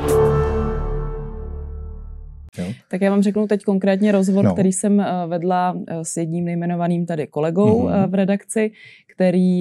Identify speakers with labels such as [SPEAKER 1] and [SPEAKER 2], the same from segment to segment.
[SPEAKER 1] you Tak já vám řeknu teď konkrétně rozhovor, no. který jsem eh, vedla eh, s jedním nejmenovaným tady kolegou no. v redakci, který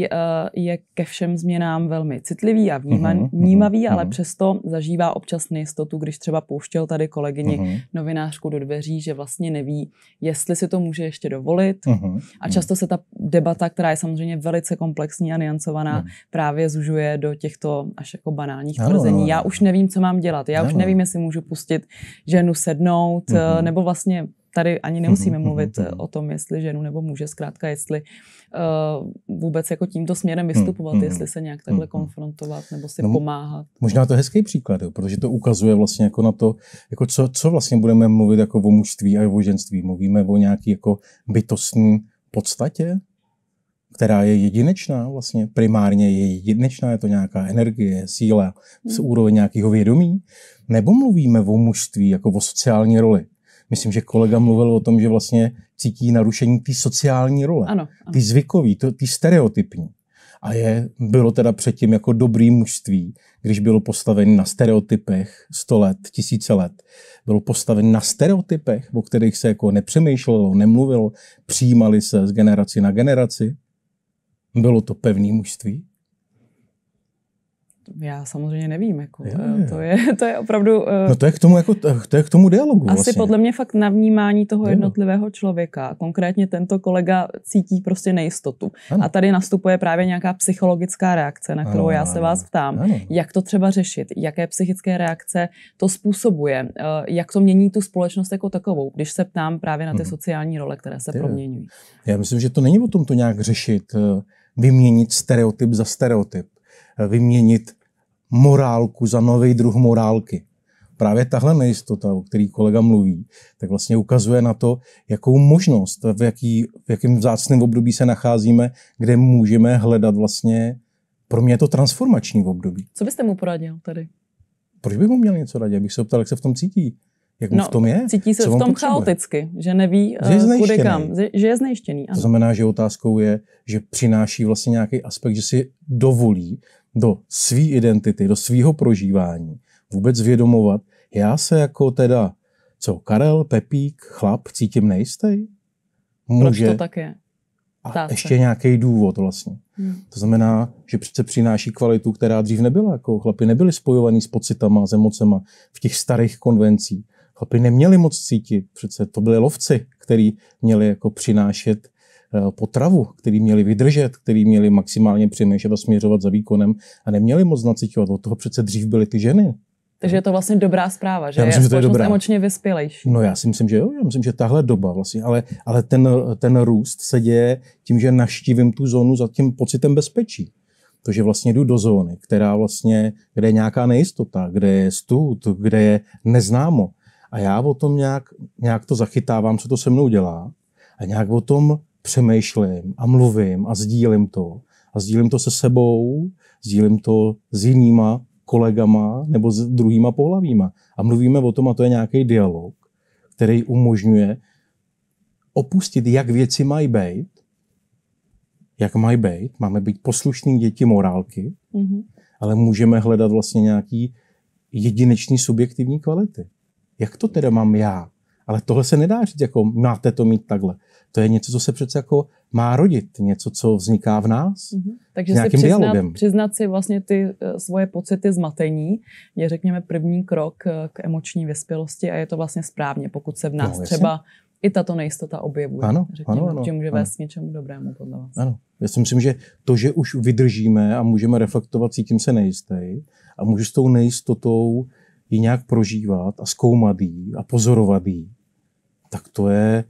[SPEAKER 1] je ke všem změnám velmi citlivý a vníman, mm mhm, vnímavý, mhm. ale přesto zažívá občas nejistotu, když třeba pouštěl tady kolegyni mm novinářku do dveří, že vlastně neví, jestli si to může ještě dovolit. mm A často se ta debata, která je samozřejmě velice komplexní a niancovaná, mm právě zužuje do těchto až jako banálních no. tvrzení. Já už nevím, co mám dělat. Já no. už nevím, jestli můžu pustit ženu sednou vyhnout, mm-hmm. Eh, nebo vlastně tady ani nemusíme mhm, mluvit mhm, eh, mhm. o tom, jestli ženu nebo muže, zkrátka jestli uh, vůbec jako tímto směrem vystupovat, jestli se nějak takhle konfrontovat nebo si no, pomáhat.
[SPEAKER 2] Možná to je hezký příklad, jo, protože to ukazuje vlastně jako na to, jako co, co vlastně budeme mluvit jako o mužství a o ženství. Mluvíme o nějaký jako bytostní podstatě, která je jedinečná vlastně, primárně je jedinečná, je to nějaká energie, síla, z úroveň nějakého vědomí. Nebo mluvíme o mužství jako o sociální roli? Myslím, že kolega mluvil o tom, že vlastně cítí narušení té sociální role, ano, ano. ty zvykový, ty stereotypní. A je, bylo teda předtím jako dobrý mužství, když bylo postavené na stereotypech 100 let, tisíce let. Bylo postavené na stereotypech, o kterých se jako nepřemýšlelo, nemluvilo, přijímali se z generaci na generaci. Bylo to pevný mužství?
[SPEAKER 1] já samozřejmě nevím. Jako, je, eh, je. To, je, to je opravdu... Eh,
[SPEAKER 2] no to je k tomu, jako, to je k tomu dialogu Asi vlastně. podle
[SPEAKER 1] mě fakt vnímání toho je. jednotlivého člověka. Konkrétně tento kolega cítí prostě nejistotu. Ano. A tady nastupuje právě nějaká psychologická reakce, na kterou ano, já se vás ptám. Ano. Jak to třeba řešit? Jaké psychické reakce to způsobuje? Eh, jak to mění tu společnost jako takovou? Když se ptám právě na ty mhm. sociální role, které se je. proměňují.
[SPEAKER 2] Já myslím, že to není o tom to nějak řešit, vyměnit stereotyp za stereotyp vyměnit morálku za nový druh morálky. Právě tahle nejistota, o který kolega mluví, tak vlastně ukazuje na to, jakou možnost, v, jaký, v jakém vzácném období se nacházíme, kde můžeme hledat vlastně, pro mě je to transformační období.
[SPEAKER 1] Co byste mu poradil tady?
[SPEAKER 2] Proč bych mu měl něco radit? Abych se optal, jak se v tom cítí jak no, v tom je. Cítí se v tom potřebuje. chaoticky,
[SPEAKER 1] že neví, že eh, je kudy kam, že je znejštěný. Ano. To
[SPEAKER 2] znamená, že otázkou je, že přináší vlastně nějaký aspekt, že si dovolí do své identity, do svého prožívání, vůbec vědomovat, já se jako teda, co, Karel, Pepík, chlap, cítím nejistý? Může. Proč to tak je? A ještě nějaký důvod vlastně. Hmm. To znamená, že přece přináší kvalitu, která dřív nebyla. Jako chlapi nebyli spojovaní s pocitama, s emocema v těch starých konvencích. Chlapi neměli moc cítit, přece to byli lovci, který měli jako přinášet Eh, potravu, který měli vydržet, který měli maximálně přemýšlet a směřovat za výkonem a neměli moc nacitovat. Od toho přece dřív byly ty ženy.
[SPEAKER 1] Takže je to vlastně dobrá zpráva, že, já myslím, že to je dobrá. emočně vyspělejší.
[SPEAKER 2] No já si myslím, že jo, já myslím, že tahle doba vlastně, ale, ale ten, ten růst se děje tím, že naštívím tu zónu za tím pocitem bezpečí. To, že vlastně jdu do zóny, která vlastně, kde je nějaká nejistota, kde je stůl, kde je neznámo. A já o tom nějak, nějak to zachytávám, co to se mnou dělá a nějak o tom přemýšlím a mluvím a sdílím to. A sdílím to se sebou, sdílím to s jinýma kolegama nebo s druhýma pohlavíma. A mluvíme o tom, a to je nějaký dialog, který umožňuje opustit, jak věci mají být, jak mají být. Máme být poslušní děti morálky, mm-hmm. ale můžeme hledat vlastně nějaký jedinečný subjektivní kvality. Jak to teda mám já? Ale tohle se nedá říct, jako máte to mít takhle. To je něco, co se přece jako má rodit, něco, co vzniká v nás.
[SPEAKER 1] Mm-hmm. Takže si přiznat, přiznat si vlastně ty eh, svoje pocity zmatení je, řekněme, první krok eh, k emoční vyspělosti a je to vlastně správně, pokud se v nás no, třeba i tato nejistota objevuje. Ano, řekněme, ano, ano, že může ano. vést k něčemu dobrému podle
[SPEAKER 2] vás. Ano. Já si myslím, že to, že už vydržíme a můžeme reflektovat, cítím se nejistý a můžu s tou nejistotou ji nějak prožívat a zkoumat ji a pozorovat ji, tak to je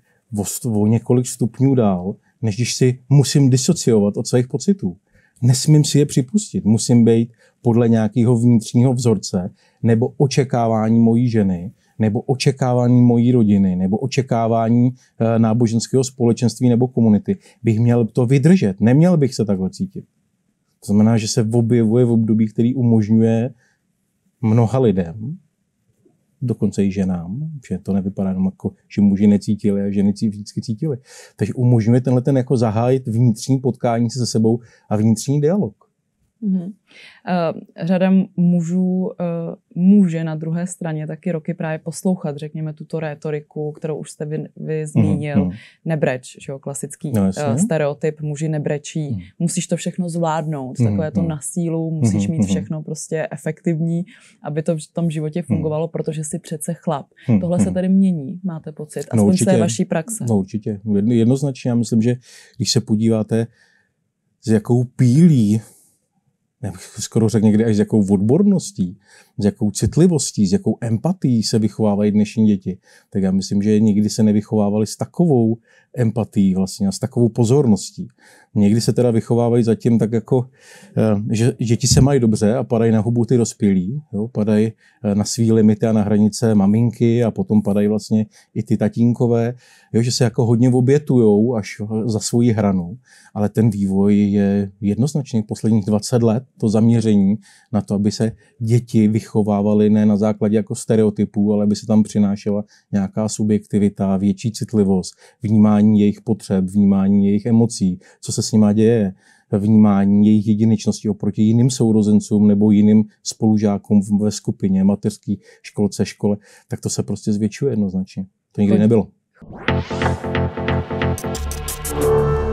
[SPEAKER 2] o, o několik stupňů dál, než když si musím disociovat od svých pocitů. Nesmím si je připustit, musím být podle nějakého vnitřního vzorce nebo očekávání mojí ženy, nebo očekávání mojí rodiny, nebo očekávání eh, náboženského společenství nebo komunity, bych měl to vydržet. Neměl bych se takhle cítit. To znamená, že se objevuje v období, který umožňuje mnoha lidem, dokonce i ženám, že to nevypadá jenom jako, že muži necítili a ženy vždycky cítili. Takže umožňuje tenhle ten jako zahájit vnitřní potkání se sebou a vnitřní dialog.
[SPEAKER 1] Mm-hmm. Řada mužů eh, může na druhé straně taky roky právě poslouchat, řekněme, tuto rétoriku, kterou už jste vy, vy mhm, zmínil. Mm-hmm. Nebreč, že jo, klasický no, uh, stereotyp, muži nebrečí, mm-hmm. musíš to všechno zvládnout, mm-hmm. takové to mhm. na sílu, mhm, musíš mm-hmm. mít všechno prostě efektivní, aby to v tom životě fungovalo, mm-hmm. protože jsi přece chlap. Mm-hmm. Tohle se tady mění, máte pocit, no, aspoň no, určitě. z té vaší praxe.
[SPEAKER 2] No určitě, jednoznačně, já myslím, že když se podíváte, s jakou pílí já bych skoro řekl někdy až s jakou odborností, s jakou citlivostí, s jakou empatií se vychovávají dnešní děti, tak já myslím, že nikdy se nevychovávali s takovou empatií vlastně a s takovou pozorností. Někdy se teda vychovávají zatím tak jako, eh, že děti se mají dobře a padají na hubu ty dospělí, jo, padají eh, na svý limity a na hranice maminky a potom padají vlastně i ty tatínkové, jo, že se jako hodně obětujou až za svoji hranu, ale ten vývoj je jednoznačný posledních 20 let to zaměření na to, aby se děti vychovávaly ne na základě jako stereotypů, ale aby se tam přinášela nějaká subjektivita, větší citlivost, vnímání jejich potřeb, vnímání jejich emocí, co se s nima děje, vnímání jejich jedinečnosti oproti jiným sourozencům nebo jiným spolužákům ve skupině, mateřské školce, škole, tak to se prostě zvětšuje jednoznačně. To nikdy nebylo. Thank you.